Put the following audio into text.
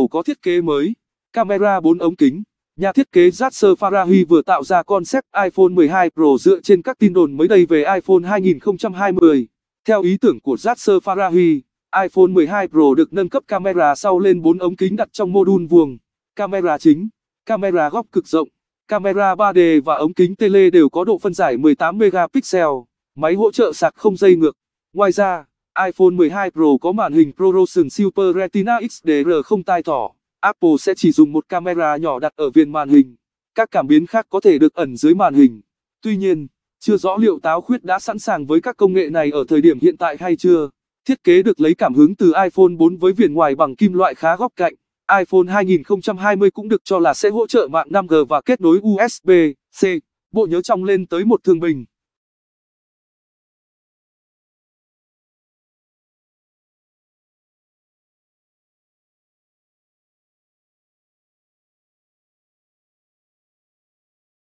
Apple có thiết kế mới, camera 4 ống kính. Nhà thiết kế Yasser Farahi vừa tạo ra concept iPhone 12 Pro dựa trên các tin đồn mới đây về iPhone 2020. Theo ý tưởng của Yasser Farahi, iPhone 12 Pro được nâng cấp camera sau lên 4 ống kính đặt trong mô đun vuông, camera chính, camera góc cực rộng, camera 3D và ống kính tele đều có độ phân giải 18 megapixel, máy hỗ trợ sạc không dây ngược. Ngoài ra, iPhone 12 Pro có màn hình ProRotion Super Retina XDR không tai thỏ. Apple sẽ chỉ dùng một camera nhỏ đặt ở viền màn hình. Các cảm biến khác có thể được ẩn dưới màn hình. Tuy nhiên, chưa rõ liệu táo khuyết đã sẵn sàng với các công nghệ này ở thời điểm hiện tại hay chưa. Thiết kế được lấy cảm hứng từ iPhone 4 với viền ngoài bằng kim loại khá góc cạnh. iPhone 2020 cũng được cho là sẽ hỗ trợ mạng 5G và kết nối USB-C. Bộ nhớ trong lên tới một thương bình.